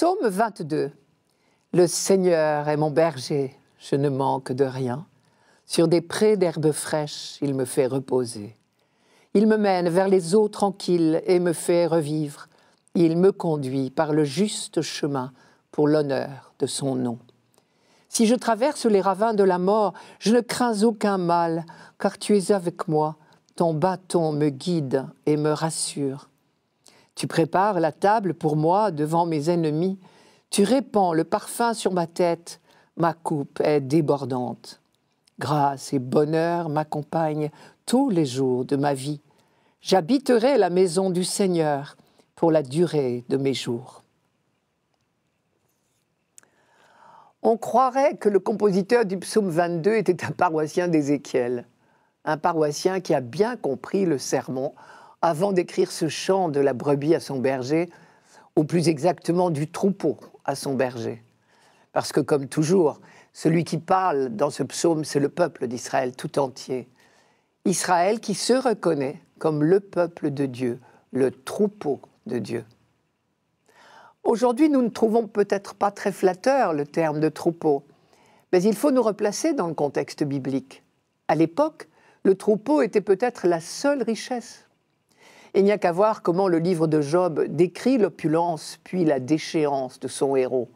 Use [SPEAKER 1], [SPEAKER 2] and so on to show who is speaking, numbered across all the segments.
[SPEAKER 1] Psaume 22. Le Seigneur est mon berger, je ne manque de rien. Sur des prés d'herbes fraîches, il me fait reposer. Il me mène vers les eaux tranquilles et me fait revivre. Il me conduit par le juste chemin pour l'honneur de son nom. Si je traverse les ravins de la mort, je ne crains aucun mal, car tu es avec moi. Ton bâton me guide et me rassure. Tu prépares la table pour moi devant mes ennemis. Tu répands le parfum sur ma tête. Ma coupe est débordante. Grâce et bonheur m'accompagnent tous les jours de ma vie. J'habiterai la maison du Seigneur pour la durée de mes jours. On croirait que le compositeur du psaume 22 était un paroissien d'Ézéchiel, un paroissien qui a bien compris le sermon avant d'écrire ce chant de la brebis à son berger, ou plus exactement du troupeau à son berger. Parce que comme toujours, celui qui parle dans ce psaume, c'est le peuple d'Israël tout entier. Israël qui se reconnaît comme le peuple de Dieu, le troupeau de Dieu. Aujourd'hui, nous ne trouvons peut-être pas très flatteur le terme de troupeau, mais il faut nous replacer dans le contexte biblique. À l'époque, le troupeau était peut-être la seule richesse il n'y a qu'à voir comment le livre de Job décrit l'opulence puis la déchéance de son héros.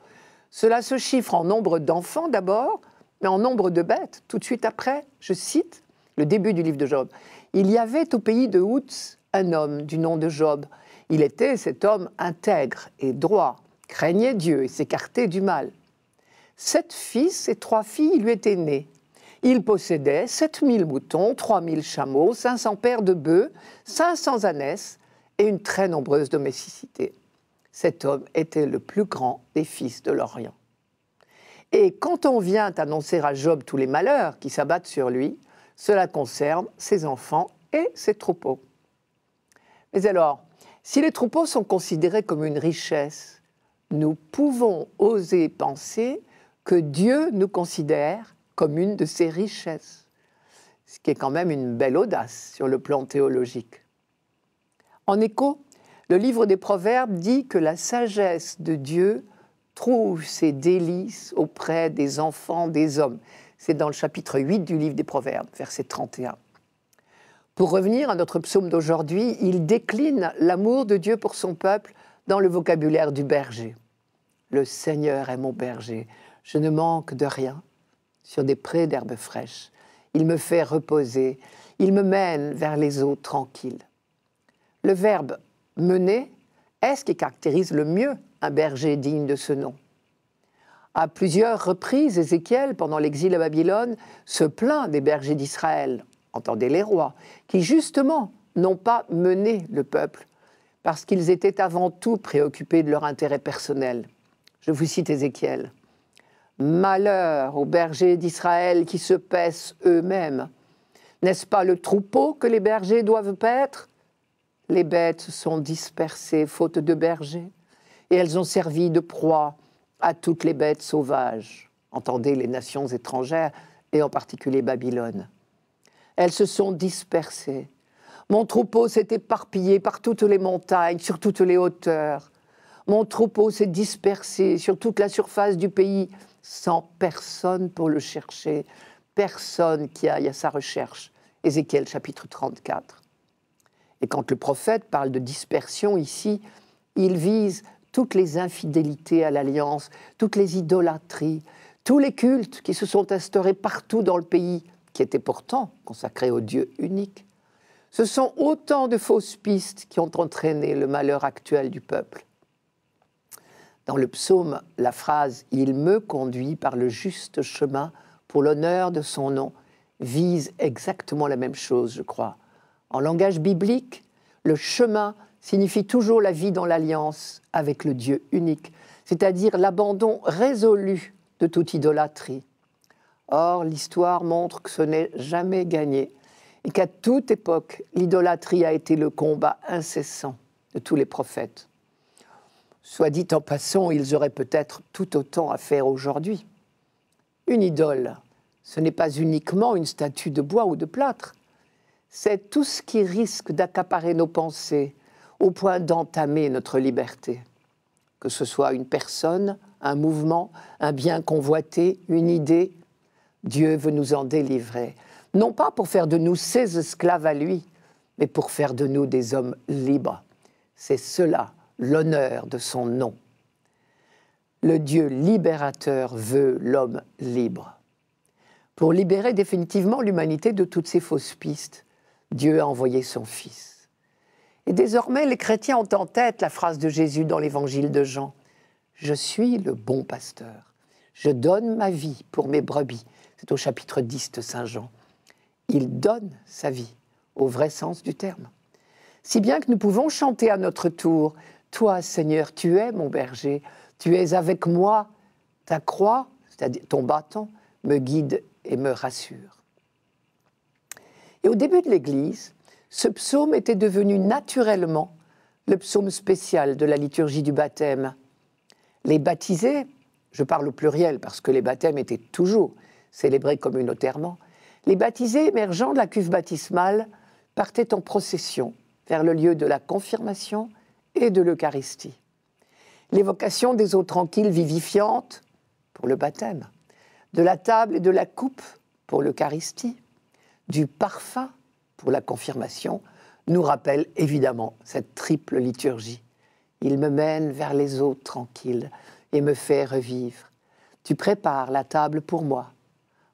[SPEAKER 1] Cela se chiffre en nombre d'enfants d'abord, mais en nombre de bêtes. Tout de suite après, je cite le début du livre de Job. Il y avait au pays de Houtz un homme du nom de Job. Il était, cet homme, intègre et droit, craignait Dieu et s'écartait du mal. Sept fils et trois filles lui étaient nés. Il possédait 7000 moutons, 3000 chameaux, 500 paires de bœufs, 500 ânesses et une très nombreuse domesticité. Cet homme était le plus grand des fils de l'Orient. Et quand on vient annoncer à Job tous les malheurs qui s'abattent sur lui, cela concerne ses enfants et ses troupeaux. Mais alors, si les troupeaux sont considérés comme une richesse, nous pouvons oser penser que Dieu nous considère une de ses richesses, ce qui est quand même une belle audace sur le plan théologique. En écho, le livre des Proverbes dit que la sagesse de Dieu trouve ses délices auprès des enfants des hommes. C'est dans le chapitre 8 du livre des Proverbes, verset 31. Pour revenir à notre psaume d'aujourd'hui, il décline l'amour de Dieu pour son peuple dans le vocabulaire du berger. Le Seigneur est mon berger, je ne manque de rien sur des prés d'herbes fraîches. Il me fait reposer. Il me mène vers les eaux tranquilles. Le verbe mener est ce qui caractérise le mieux un berger digne de ce nom. À plusieurs reprises, Ézéchiel, pendant l'exil à Babylone, se plaint des bergers d'Israël, entendez les rois, qui justement n'ont pas mené le peuple, parce qu'ils étaient avant tout préoccupés de leur intérêt personnel. Je vous cite Ézéchiel. Malheur aux bergers d'Israël qui se paissent eux-mêmes. N'est-ce pas le troupeau que les bergers doivent paître Les bêtes sont dispersées faute de bergers, et elles ont servi de proie à toutes les bêtes sauvages. Entendez les nations étrangères, et en particulier Babylone. Elles se sont dispersées. Mon troupeau s'est éparpillé par toutes les montagnes, sur toutes les hauteurs. Mon troupeau s'est dispersé sur toute la surface du pays, sans personne pour le chercher, personne qui aille à sa recherche. Ézéchiel chapitre 34. Et quand le prophète parle de dispersion ici, il vise toutes les infidélités à l'alliance, toutes les idolâtries, tous les cultes qui se sont instaurés partout dans le pays, qui était pourtant consacré au Dieu unique. Ce sont autant de fausses pistes qui ont entraîné le malheur actuel du peuple dans le psaume la phrase Il me conduit par le juste chemin pour l'honneur de son nom vise exactement la même chose, je crois. En langage biblique, le chemin signifie toujours la vie dans l'alliance avec le Dieu unique, c'est-à-dire l'abandon résolu de toute idolâtrie. Or, l'histoire montre que ce n'est jamais gagné et qu'à toute époque, l'idolâtrie a été le combat incessant de tous les prophètes. Soit dit en passant, ils auraient peut-être tout autant à faire aujourd'hui. Une idole, ce n'est pas uniquement une statue de bois ou de plâtre, c'est tout ce qui risque d'accaparer nos pensées au point d'entamer notre liberté. Que ce soit une personne, un mouvement, un bien convoité, une idée, Dieu veut nous en délivrer, non pas pour faire de nous ses esclaves à lui, mais pour faire de nous des hommes libres. C'est cela l'honneur de son nom. Le Dieu libérateur veut l'homme libre. Pour libérer définitivement l'humanité de toutes ces fausses pistes, Dieu a envoyé son Fils. Et désormais, les chrétiens ont en tête la phrase de Jésus dans l'évangile de Jean. Je suis le bon pasteur. Je donne ma vie pour mes brebis. C'est au chapitre 10 de Saint Jean. Il donne sa vie, au vrai sens du terme. Si bien que nous pouvons chanter à notre tour toi, Seigneur, tu es mon berger, tu es avec moi, ta croix, c'est-à-dire ton bâton, me guide et me rassure. Et au début de l'Église, ce psaume était devenu naturellement le psaume spécial de la liturgie du baptême. Les baptisés, je parle au pluriel parce que les baptêmes étaient toujours célébrés communautairement, les baptisés émergeant de la cuve baptismale partaient en procession vers le lieu de la confirmation et de l'Eucharistie. L'évocation des eaux tranquilles vivifiantes pour le baptême, de la table et de la coupe pour l'Eucharistie, du parfum pour la confirmation, nous rappelle évidemment cette triple liturgie. Il me mène vers les eaux tranquilles et me fait revivre. Tu prépares la table pour moi.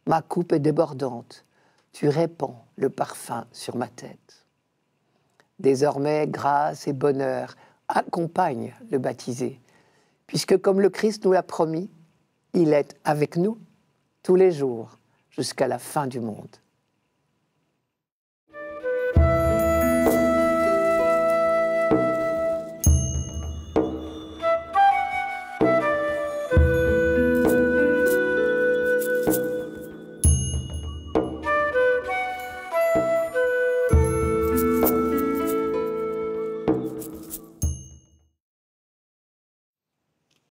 [SPEAKER 1] Ma coupe est débordante. Tu répands le parfum sur ma tête. Désormais, grâce et bonheur accompagne le baptisé, puisque comme le Christ nous l'a promis, il est avec nous tous les jours jusqu'à la fin du monde.